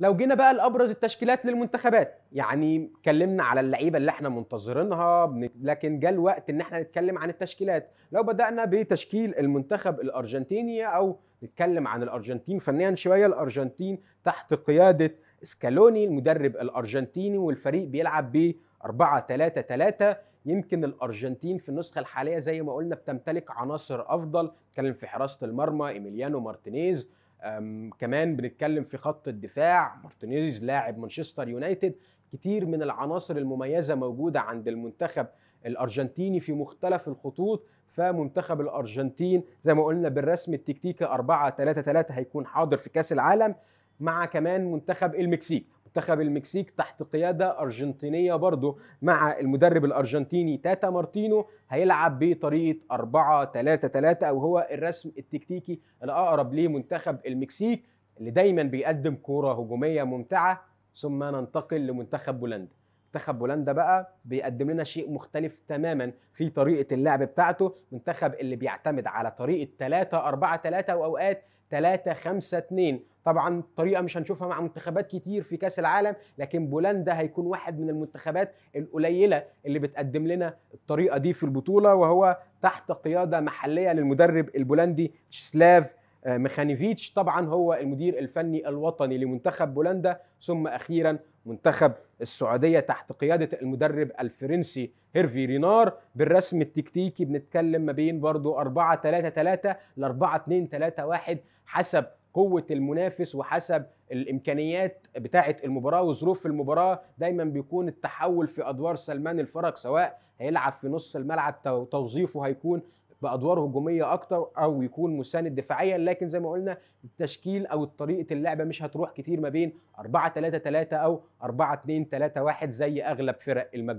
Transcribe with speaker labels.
Speaker 1: لو جينا بقى لابرز التشكيلات للمنتخبات يعني اتكلمنا على اللعيبه اللي احنا منتظرينها لكن جاء الوقت ان احنا نتكلم عن التشكيلات لو بدانا بتشكيل المنتخب الارجنتيني او نتكلم عن الارجنتين فنيا شويه الارجنتين تحت قياده سكالوني المدرب الارجنتيني والفريق بيلعب ب 4 3 3 يمكن الارجنتين في النسخه الحاليه زي ما قلنا بتمتلك عناصر افضل نتكلم في حراسه المرمى ايميليانو مارتينيز كمان بنتكلم في خط الدفاع مارتينيز لاعب مانشستر يونايتد كتير من العناصر المميزة موجودة عند المنتخب الأرجنتيني في مختلف الخطوط فمنتخب الأرجنتين زي ما قلنا بالرسم التكتيكي 4 3 3 هيكون حاضر في كأس العالم مع كمان منتخب المكسيك منتخب المكسيك تحت قيادة أرجنتينية برضو مع المدرب الأرجنتيني تاتا مارتينو هيلعب بطريقة 4 3 3 أو هو الرسم التكتيكي الأقرب لمنتخب المكسيك اللي دايما بيقدم كورة هجومية ممتعة ثم ننتقل لمنتخب بولندا منتخب بولندا بقى بيقدم لنا شيء مختلف تماما في طريقه اللعب بتاعته منتخب اللي بيعتمد على طريقه 3 4 3 واوقات 3 5 2 طبعا طريقه مش هنشوفها مع منتخبات كتير في كاس العالم لكن بولندا هيكون واحد من المنتخبات القليله اللي بتقدم لنا الطريقه دي في البطوله وهو تحت قياده محليه للمدرب البولندي تشيسلاف آه، ميخانيفيتش طبعا هو المدير الفني الوطني لمنتخب بولندا ثم اخيرا منتخب السعوديه تحت قياده المدرب الفرنسي هيرفي رينار بالرسم التكتيكي بنتكلم ما بين برضه 4 3 3 ل 4 2 3 1 حسب قوة المنافس وحسب الإمكانيات بتاعة المباراة وظروف المباراة دايما بيكون التحول في أدوار سلمان الفرج سواء هيلعب في نص الملعب توظيفه هيكون بادوار هجوميه اكتر او يكون مساند دفاعيا لكن زي ما قلنا التشكيل او طريقه اللعبه مش هتروح كتير ما بين 4 3 3 او 4 2 3 1 زي اغلب فرق المجموعه